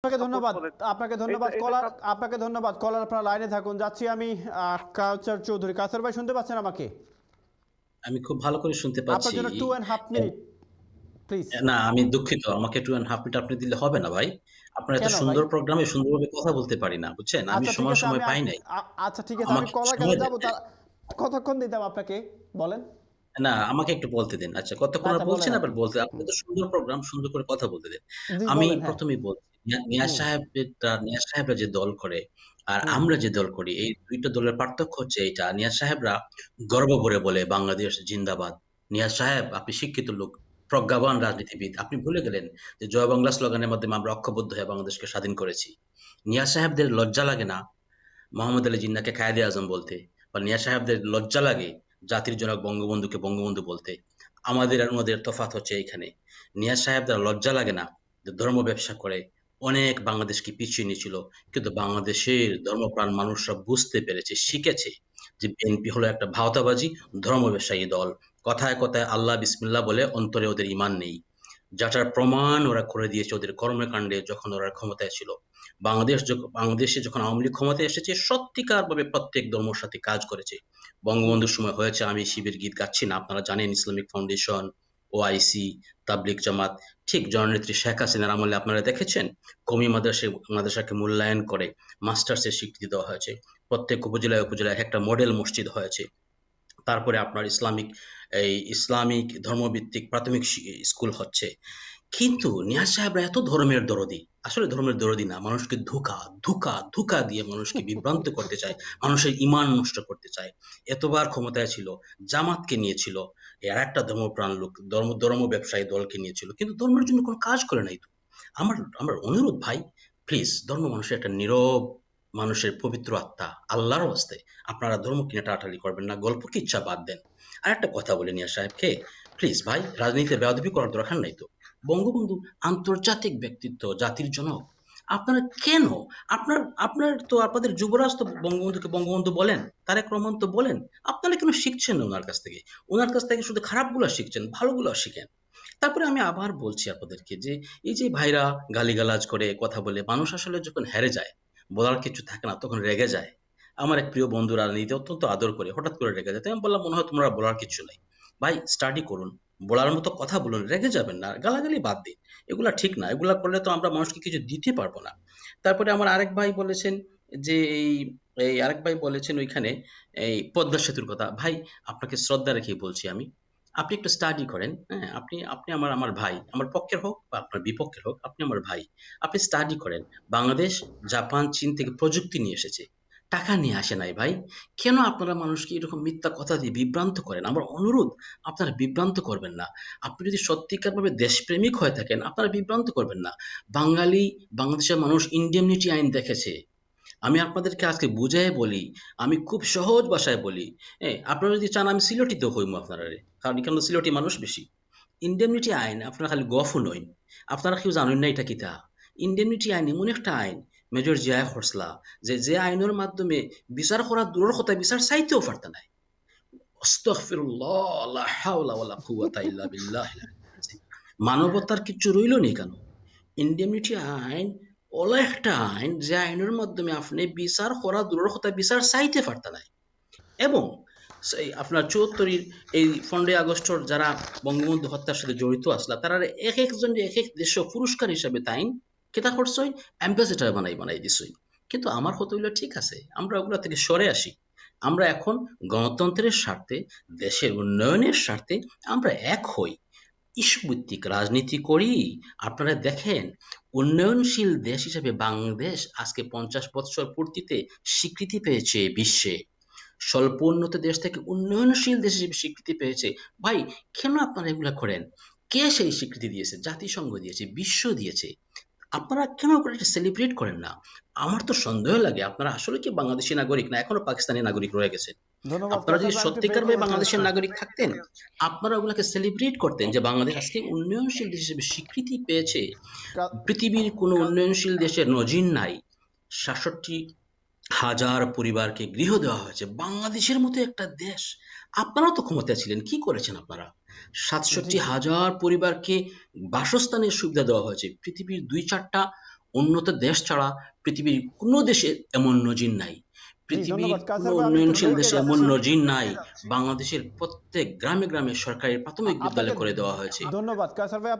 আপনাকে ধন্যবাদ আপনাকে ধন্যবাদ কলার আপনাকে ধন্যবাদ কলার আপনার লাইনে থাকুন যাচ্ছি আমি কাউচার চৌধুরী ভাই শুনতে পাচ্ছেন আমাকে আমি খুব ভালো করে শুনতে পাচ্ছি আপনার জন্য 2 এন্ড হাফ মিনিট প্লিজ না আমি দুঃখিত আমাকে 2 এন্ড হাফ মিনিট আপনি দিলে হবে না ভাই এত সুন্দর প্রোগ্রামে সুন্দরভাবে কথা বলতে পারি না বুঝছেন আমি আচ্ছা, সময় সময় পাই নাই আচ্ছা ঠিক আছে আমি কলার কাছে যাব কতক্ষণ দিতাম আপনাকে বলেন না আমাকে একটু বলতে দিন আচ্ছা কতক্ষণ আচ্ছা, বলছেন আবার বলতে আপনি তো সুন্দর প্রোগ্রাম সুন্দর করে কথা বলতে দিন আমি হ্যাঁ। প্রথমেই বলছি নিয়া- নিয়াজ হুম। সাহেবটা সাহেবরা যে দল করে আর আমরা যে দল করি এই দুইটা দলের পার্থক্য হচ্ছে এইটা। নিয়াজ সাহেবরা গর্ব করে বলে, "বাংলাদেশ জিন্দাবাদ।" নিয়াজ সাহেব আপনি শিক্ষিত লোক, প্রজ্ঞাবান রাজনীতিবিদ। আপনি ভুলে গেলেন যে জয় বাংলা স্লোগানের মাধ্যমে আমরা অক্ষবদ্ধ হয়ে বাংলাদেশকে স্বাধীন করেছি। নিয়াজ সাহেবদের লজ্জা লাগে না মোহাম্মদ আলী জিন্নাকে কায়দে আজম বলতে বা নিয়াজ সাহেবদের লজ্জা লাগে জাতির জনক বঙ্গবন্ধুকে বঙ্গবন্ধু বলতে। আমাদের আর ওনাদের তফাত হচ্ছে এইখানে। নিয়াজ সাহেবদের লজ্জা লাগে না যে ধর্ম ব্যবসা করে অনেক বাংলাদেশকে পিছিয়ে নিয়েছিল কিন্তু বাংলাদেশের ধর্মপ্রাণ মানুষরা বুঝতে পেরেছে শিখেছে যে বিএনপি হলো একটা ভাওতাবাজি ধর্ম ব্যবসায়ী দল কথায় কথায় আল্লাহ বিসমিল্লা বলে অন্তরে ওদের ইমান নেই যাটার প্রমাণ ওরা করে দিয়েছে ওদের কর্মকাণ্ডে যখন ওরা ক্ষমতায় ছিল বাংলাদেশ বাংলাদেশে যখন আওয়ামী লীগ ক্ষমতায় এসেছে সত্যিকারভাবে প্রত্যেক ধর্মের সাথে কাজ করেছে বঙ্গবন্ধুর সময় হয়েছে আমি শিবির গীত গাচ্ছি না আপনারা জানেন Islamic foundation OIC Tabligh Jamaat ঠিক জননেত্রী শেখ হাসিনার আমলে আপনারা দেখেছেন কমি মাদ্রাসে মাদ্রাসাকে মূল্যায়ন করে মাস্টার্সের স্বীকৃতি দেওয়া হয়েছে প্রত্যেক উপজেলায় উপজেলায় একটা মডেল মসজিদ হয়েছে তারপরে আপনার ইসলামিক এই ইসলামিক ধর্মভিত্তিক প্রাথমিক স্কুল হচ্ছে কিন্তু নিয়াজ সাহেবরা এত ধর্মের দরদি আসলে ধর্মের দরদি না মানুষকে ধোকা ধোকা ধোকা দিয়ে মানুষকে বিভ্রান্ত করতে চায় মানুষের ইমান নষ্ট করতে চায় এতবার ক্ষমতায় ছিল জামাতকে নিয়েছিল এরা একটা ধর্মপ্রাণ লোক ধর্ম ধর্ম ব্যবসায়ী দলকে নিয়েছিল কিন্তু ধর্মের জন্য কোনো কাজ করে নাই তো আমার আমার অনুরোধ ভাই প্লিজ ধর্ম মানুষের একটা নীরব মানুষের পবিত্র আত্মা আল্লাহর অবস্থায় আপনারা ধর্ম কিনে টাটালি করবেন না গল্প ইচ্ছা বাদ দেন আর একটা কথা বলে নিয়া সাহেবকে প্লিজ ভাই রাজনীতিতে বেয়াদবি করার দরকার নাই তো বঙ্গবন্ধু আন্তর্জাতিক ব্যক্তিত্ব জাতির জনক আপনারা কেন আপনার আপনার তো আপনাদের যুবরাজ তো বঙ্গবন্ধুকে বঙ্গবন্ধু বলেন তারেক রহমান তো বলেন আপনারা কেন শিখছেন না ওনার কাছ থেকে ওনার কাছ থেকে শুধু খারাপগুলো শিখছেন ভালোগুলো শিখেন তারপরে আমি আবার বলছি আপনাদেরকে যে এই যে ভাইরা গালিগালাজ করে কথা বলে মানুষ আসলে যখন হেরে যায় বলার কিছু থাকে না তখন রেগে যায় আমার এক প্রিয় বন্ধুরা নিতে অত্যন্ত আদর করে হঠাৎ করে রেগে যায় তাই আমি বললাম মনে হয় তোমরা বলার কিছু নাই ভাই স্টাডি করুন বলার মতো কথা বলুন রেগে যাবেন না গালাগালি বাদ দিন এগুলা ঠিক না এগুলা করলে তো আমরা মানুষকে কিছু দিতে পারবো না তারপরে আমার আরেক ভাই বলেছেন যে এই এই আরেক ভাই বলেছেন ওইখানে এই পদ্মা সেতুর কথা ভাই আপনাকে শ্রদ্ধা রেখেই বলছি আমি আপনি একটু স্টাডি করেন হ্যাঁ আপনি আপনি আমার আমার ভাই আমার পক্ষের হোক বা আপনার বিপক্ষের হোক আপনি আমার ভাই আপনি স্টাডি করেন বাংলাদেশ জাপান চীন থেকে প্রযুক্তি নিয়ে এসেছে টাকা নিয়ে আসে নাই ভাই কেন আপনারা মানুষকে এরকম মিথ্যা কথা দিয়ে বিভ্রান্ত করেন আমার অনুরোধ আপনারা বিভ্রান্ত করবেন না আপনি যদি সত্যিকারভাবে দেশপ্রেমিক হয়ে থাকেন আপনারা বিভ্রান্ত করবেন না বাঙালি বাংলাদেশের মানুষ ইন্ডেমনিটি আইন দেখেছে আমি আপনাদেরকে আজকে বুঝাই বলি আমি খুব সহজ ভাষায় বলি হ্যাঁ আপনারা যদি চান আমি সিলেটিতে হইম আপনারা কারণ এখানে সিলেটি মানুষ বেশি ইন্ডেমনিটি আইন আপনারা খালি গফ নয় আপনারা কেউ জানেন না এটা কি তা ইন্ডেমনিটি আইন এমন একটা আইন মেজর জিয়া খরসলা যে যে আইনের মাধ্যমে বিচার করা দূরের কথা বিচার চাইতেও পারতে নাই মানবতার কিছু রইল নি কেন ইন্ডিয়ামনিটি আইন ওলা একটা আইন যে আইনের মাধ্যমে আপনি বিচার করা দূরের কথা বিচার চাইতে পারতে নাই এবং সেই আপনার চুয়াত্তরের এই পনেরোই আগস্টর যারা বঙ্গবন্ধু হত্যার সাথে জড়িত আসলা তারা এক একজন এক এক দেশ পুরস্কার হিসাবে তাইন কেতা করছই অ্যাম্বাসেডার বানাই বানাই দিছই কিন্তু আমার হতে হইলো ঠিক আছে আমরা ওগুলা থেকে সরে আসি আমরা এখন গণতন্ত্রের স্বার্থে দেশের উন্নয়নের স্বার্থে আমরা এক হই ইস্যুভিত্তিক রাজনীতি করি আপনারা দেখেন উন্নয়নশীল দেশ হিসেবে বাংলাদেশ আজকে পঞ্চাশ বৎসর পূর্তিতে স্বীকৃতি পেয়েছে বিশ্বে স্বল্প উন্নত দেশ থেকে উন্নয়নশীল দেশ হিসেবে স্বীকৃতি পেয়েছে ভাই কেন আপনারা এগুলা করেন কে সেই স্বীকৃতি দিয়েছে জাতিসংঘ দিয়েছে বিশ্ব দিয়েছে আপনারা কেন এটা সেলিব্রেট করেন না আমার তো সন্দেহ লাগে আপনারা আসলে কি বাংলাদেশি নাগরিক না এখনো পাকিস্তানি নাগরিক রয়ে গেছেন আপনারা যদি সত্যিকার ভাবে বাংলাদেশের নাগরিক থাকতেন আপনারা ওগুলাকে সেলিব্রেট করতেন যে বাংলাদেশ আজকে উন্নয়নশীল দেশ হিসেবে স্বীকৃতি পেয়েছে পৃথিবীর কোনো উন্নয়নশীল দেশের নজির নাই সাতষট্টি হাজার পরিবারকে গৃহ দেওয়া হয়েছে বাংলাদেশের মতো একটা দেশ আপনারা তো ক্ষমতা ছিলেন কি করেছেন আপনারা সাতষট্টি হাজার পরিবারকে বাসস্থানের সুবিধা দেওয়া হয়েছে পৃথিবীর দুই চারটা উন্নত দেশ ছাড়া পৃথিবীর কোন দেশে এমন নজির নাই পৃথিবীর কোনো উন্নয়নশীল দেশে এমন নজির নাই বাংলাদেশের প্রত্যেক গ্রামে গ্রামে সরকারি প্রাথমিক বিদ্যালয় করে দেওয়া হয়েছে ধন্যবাদ